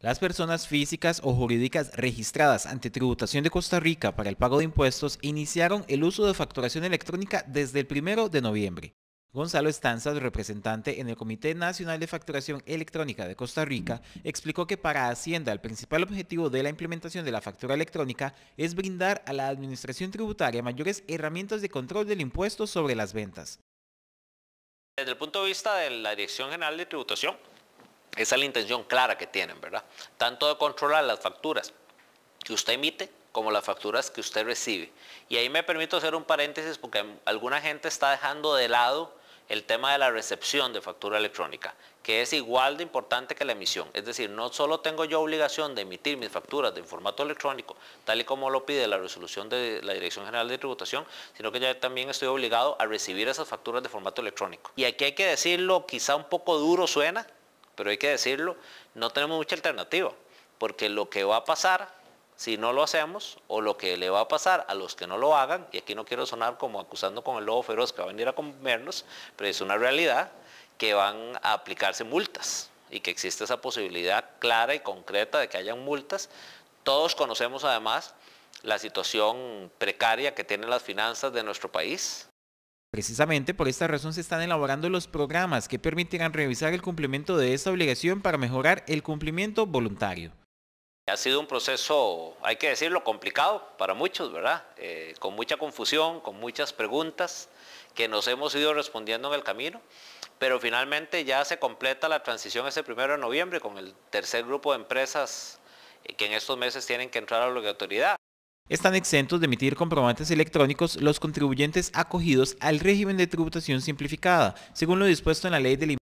Las personas físicas o jurídicas registradas ante Tributación de Costa Rica para el pago de impuestos iniciaron el uso de facturación electrónica desde el primero de noviembre. Gonzalo Estanzas, representante en el Comité Nacional de Facturación Electrónica de Costa Rica, explicó que para Hacienda el principal objetivo de la implementación de la factura electrónica es brindar a la Administración Tributaria mayores herramientas de control del impuesto sobre las ventas. Desde el punto de vista de la Dirección General de Tributación, esa es la intención clara que tienen, ¿verdad? Tanto de controlar las facturas que usted emite como las facturas que usted recibe. Y ahí me permito hacer un paréntesis porque alguna gente está dejando de lado el tema de la recepción de factura electrónica, que es igual de importante que la emisión. Es decir, no solo tengo yo obligación de emitir mis facturas de formato electrónico, tal y como lo pide la resolución de la Dirección General de Tributación, sino que yo también estoy obligado a recibir esas facturas de formato electrónico. Y aquí hay que decirlo, quizá un poco duro suena, pero hay que decirlo, no tenemos mucha alternativa, porque lo que va a pasar si no lo hacemos, o lo que le va a pasar a los que no lo hagan, y aquí no quiero sonar como acusando con el lobo feroz que va a venir a comernos, pero es una realidad que van a aplicarse multas y que existe esa posibilidad clara y concreta de que hayan multas. Todos conocemos además la situación precaria que tienen las finanzas de nuestro país. Precisamente por esta razón se están elaborando los programas que permitirán revisar el cumplimiento de esta obligación para mejorar el cumplimiento voluntario. Ha sido un proceso, hay que decirlo, complicado para muchos, ¿verdad? Eh, con mucha confusión, con muchas preguntas que nos hemos ido respondiendo en el camino, pero finalmente ya se completa la transición ese primero de noviembre con el tercer grupo de empresas eh, que en estos meses tienen que entrar a la autoridad. Están exentos de emitir comprobantes electrónicos los contribuyentes acogidos al régimen de tributación simplificada, según lo dispuesto en la ley del